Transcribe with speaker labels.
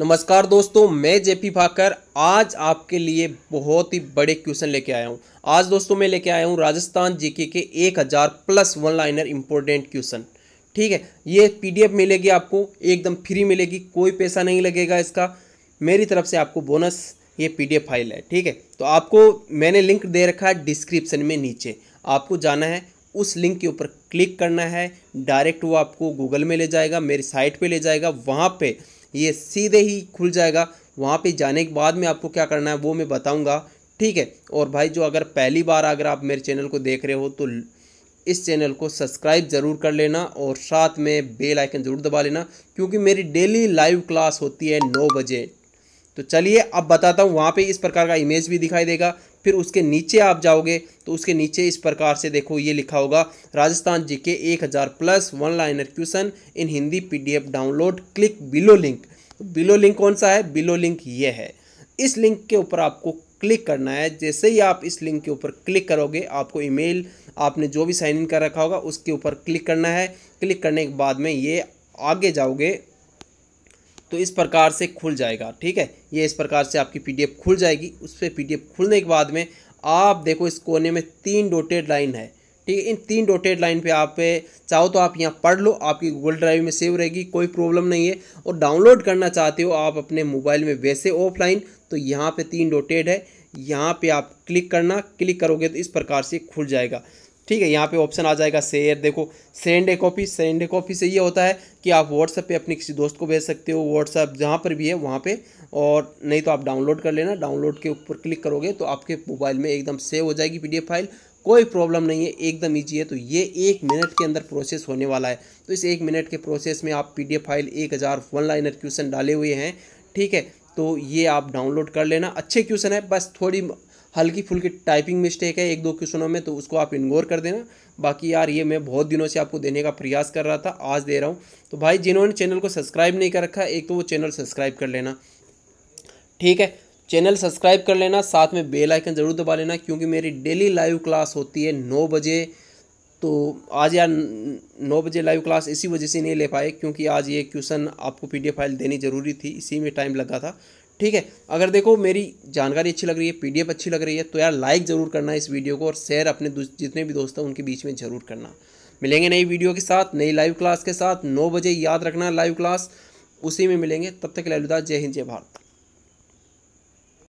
Speaker 1: नमस्कार दोस्तों मैं जेपी भाकर आज आपके लिए बहुत ही बड़े क्वेश्चन लेके आया हूँ आज दोस्तों मैं लेके आया हूँ राजस्थान जीके के एक हज़ार plus one liner important question ठीक है ये पीडीएफ मिलेगी आपको एकदम फ्री मिलेगी कोई पैसा नहीं लगेगा इसका मेरी तरफ से आपको बोनस ये पी फाइल है ठीक है तो आपको मैंने लिंक दे रखा है डिस्क्रिप्सन में नीचे आपको जाना है उस लिंक के ऊपर क्लिक करना है डायरेक्ट वो आपको गूगल में ले जाएगा मेरी साइट पर ले जाएगा वहाँ पर ये सीधे ही खुल जाएगा वहाँ पे जाने के बाद में आपको क्या करना है वो मैं बताऊँगा ठीक है और भाई जो अगर पहली बार अगर आप मेरे चैनल को देख रहे हो तो इस चैनल को सब्सक्राइब ज़रूर कर लेना और साथ में बेल आइकन ज़रूर दबा लेना क्योंकि मेरी डेली लाइव क्लास होती है नौ बजे तो चलिए अब बताता हूँ वहाँ पे इस प्रकार का इमेज भी दिखाई देगा फिर उसके नीचे आप जाओगे तो उसके नीचे इस प्रकार से देखो ये लिखा होगा राजस्थान जी के एक हज़ार plus one liner question in Hindi PDF download click below link below link कौन सा है बिलो लिंक ये है इस लिंक के ऊपर आपको क्लिक करना है जैसे ही आप इस लिंक के ऊपर क्लिक करोगे आपको ईमेल आपने जो भी साइन इन कर रखा होगा उसके ऊपर क्लिक करना है क्लिक करने के बाद में ये आगे जाओगे तो इस प्रकार से खुल जाएगा ठीक है ये इस प्रकार से आपकी पीडीएफ खुल जाएगी उस पर पी खुलने के बाद में आप देखो इस कोने में तीन डोटेड लाइन है ठीक है इन तीन डोटेड लाइन पे आप चाहो तो आप यहाँ पढ़ लो आपकी गूगल ड्राइव में सेव रहेगी कोई प्रॉब्लम नहीं है और डाउनलोड करना चाहते हो आप अपने मोबाइल में वैसे ऑफलाइन तो यहाँ पे तीन डोटेड है यहाँ पे आप क्लिक करना क्लिक करोगे तो इस प्रकार से खुल जाएगा ठीक है यहाँ पे ऑप्शन आ जाएगा शेयर देखो send a copy send a copy से ये होता है कि आप व्हाट्सएप पे अपने किसी दोस्त को भेज सकते हो व्हाट्सएप जहाँ पर भी है वहाँ पे और नहीं तो आप डाउनलोड कर लेना डाउनलोड के ऊपर क्लिक करोगे तो आपके मोबाइल में एकदम सेव हो जाएगी पी फाइल कोई प्रॉब्लम नहीं है एकदम ईजी है तो ये एक मिनट के अंदर प्रोसेस होने वाला है तो इस एक मिनट के प्रोसेस में आप पी फाइल एक हज़ार वन लाइनर क्वेश्चन डाले हुए हैं ठीक है तो ये आप डाउनलोड कर लेना अच्छे क्वेश्चन है बस थोड़ी हल्की फुल्की टाइपिंग मिस्टेक है एक दो क्वेश्चनों में तो उसको आप इग्नोर कर देना बाकी यार ये मैं बहुत दिनों से आपको देने का प्रयास कर रहा था आज दे रहा हूँ तो भाई जिन्होंने चैनल को सब्सक्राइब नहीं कर रखा एक तो वो चैनल सब्सक्राइब कर लेना ठीक है चैनल सब्सक्राइब कर लेना साथ में बेल आइकन ज़रूर दबा लेना क्योंकि मेरी डेली लाइव क्लास होती है नौ बजे तो आज यार नौ बजे लाइव क्लास इसी वजह से नहीं ले पाए क्योंकि आज ये क्वेश्चन आपको पीडीएफ फाइल देनी ज़रूरी थी इसी में टाइम लगा था ठीक है अगर देखो मेरी जानकारी अच्छी लग रही है पीडीएफ अच्छी लग रही है तो यार लाइक ज़रूर करना इस वीडियो को और शेयर अपने जितने भी दोस्त हैं उनके बीच में ज़रूर करना मिलेंगे नई वीडियो के साथ नई लाइव क्लास के साथ नौ बजे याद रखना लाइव क्लास उसी में मिलेंगे तब तक अलविदा जय हिंद जय भारत